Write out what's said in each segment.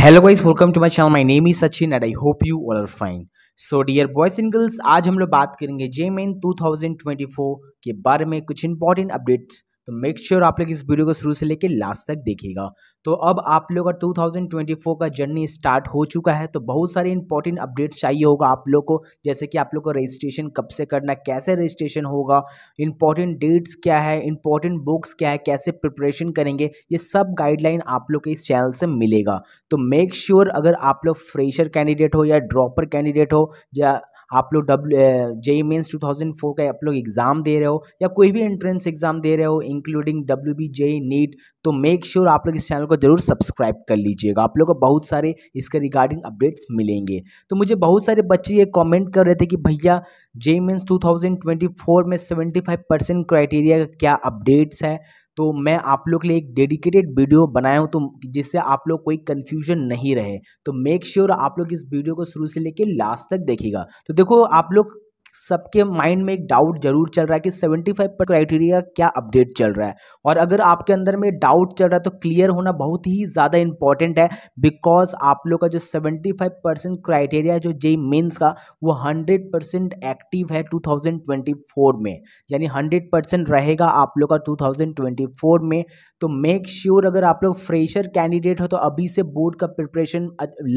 hello guys welcome to my channel my name is Sachin and I hope you all are fine so dear boys and girls आज हम लोग बात करेंगे जे main 2024 के बारे में कुछ इंपॉर्टेंट अपडेट्स तो मेक श्योर आप लोग इस वीडियो को शुरू से लेकर लास्ट तक देखिएगा तो अब आप लोग का 2024 का जर्नी स्टार्ट हो चुका है तो बहुत सारे इंपॉर्टेंट अपडेट्स चाहिए होगा आप लोग को जैसे कि आप लोग को रजिस्ट्रेशन कब से करना कैसे रजिस्ट्रेशन होगा इंपॉर्टेंट डेट्स क्या है इंपॉर्टेंट बुक्स क्या है कैसे प्रिपरेशन करेंगे ये सब गाइडलाइन आप लोग के इस चैनल से मिलेगा तो मेक श्योर sure अगर आप लोग फ्रेशर कैंडिडेट हो या ड्रॉपर कैंडिडेट हो या आप लोग डब्ल्यू जेई थाउजेंड फोर का आप लोग एग्ज़ाम दे रहे हो या कोई भी एंट्रेंस एग्ज़ाम दे रहे हो including W B JEE NEET तो मेक श्योर sure आप लोग इस चैनल को जरूर सब्सक्राइब कर लीजिएगा आप लोग को बहुत सारे इसके रिगार्डिंग अपडेट्स मिलेंगे तो मुझे बहुत सारे बच्चे ये कॉमेंट कर रहे थे कि भैया जे मीन्स टू में 75 परसेंट क्राइटेरिया का क्या अपडेट्स है तो मैं आप लोग के लिए एक डेडिकेटेड वीडियो बनाया हूँ तो जिससे आप लोग कोई कन्फ्यूजन नहीं रहे तो मेक श्योर sure आप लोग इस वीडियो को शुरू से लेकर लास्ट तक देखिएगा तो देखो आप लोग सबके माइंड में एक डाउट जरूर चल रहा है कि फाइव पर क्राइटेरिया क्या अपडेट चल रहा है और अगर आपके अंदर में डाउट चल रहा है तो क्लियर होना बहुत ही ज़्यादा इंपॉर्टेंट है बिकॉज आप लोग का जो सेवेंटी फाइव परसेंट क्राइटेरिया जो जे मेन्स का वो हंड्रेड परसेंट एक्टिव है टू थाउजेंड ट्वेंटी फोर में यानी हंड्रेड परसेंट रहेगा आप लोग का टू थाउजेंड ट्वेंटी फोर में तो मेक श्योर sure अगर आप लोग फ्रेशर कैंडिडेट हो तो अभी से बोर्ड का प्रिपरेशन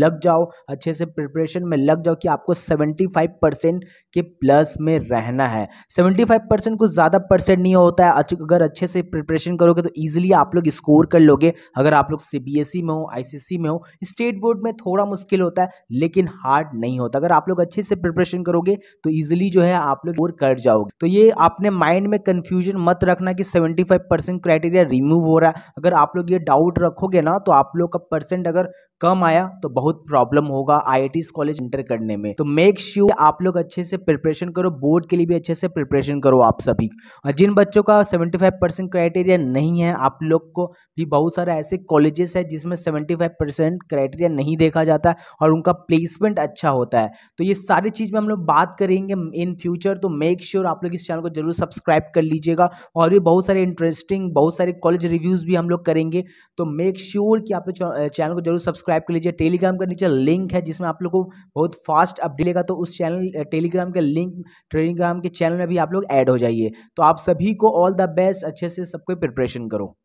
लग जाओ अच्छे से प्रिपरेशन में लग जाओ कि आपको सेवेंटी फाइव परसेंट के प्लस में रहना है सेवेंटी फाइव परसेंट कुछ ज़्यादा परसेंट नहीं होता है अगर अच्छे से प्रिपरेशन करोगे तो ईजिली आप लोग स्कोर कर लोगे अगर आप लोग सी e में हो आई में हो स्टेट बोर्ड में थोड़ा मुश्किल होता है लेकिन हार्ड नहीं होता अगर आप लोग अच्छे से प्रिपरेशन करोगे तो ईजिली जो है आप लोग स्कोर कर जाओगे तो ये आपने माइंड में कन्फ्यूजन मत रखना कि seventy five percent criteria remove हो रहा है अगर आप लोग ये डाउट रखोगे ना तो आप लोग का परसेंट अगर कम आया तो बहुत प्रॉब्लम होगा आई कॉलेज एंटर करने में तो मेक श्योर sure आप लोग अच्छे से प्रिपरेशन करो बोर्ड के लिए भी अच्छे से प्रिपरेशन करो आप सभी और जिन बच्चों का 75 परसेंट क्राइटेरिया नहीं है आप लोग को भी बहुत सारे ऐसे कॉलेजेस है जिसमें 75 परसेंट क्राइटेरिया नहीं देखा जाता और उनका प्लेसमेंट अच्छा होता है तो ये सारी चीज़ में हम लोग बात करेंगे इन फ्यूचर तो मेक श्योर sure आप लोग इस चैनल को जरूर सब्सक्राइब कर लीजिएगा और भी बहुत सारे इंटरेस्टिंग बहुत सारे कॉलेज रिव्यूज़ भी हम लोग करेंगे तो मेक श्योर sure कि आप चैनल को जरूर सब्सक्राइब सब्सक्राइब कर लीजिए टेलीग्राम का नीचे लिंक है जिसमें आप लोग को बहुत फास्ट अपडेट लेगा तो उस चैनल टेलीग्राम के लिंक टेलीग्राम के चैनल में भी आप लोग ऐड हो जाइए तो आप सभी को ऑल द बेस्ट अच्छे से सबको प्रिपरेशन करो